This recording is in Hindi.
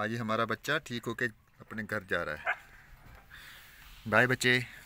आज ही हमारा बच्चा ठीक होके अपने घर जा रहा है बाय बच्चे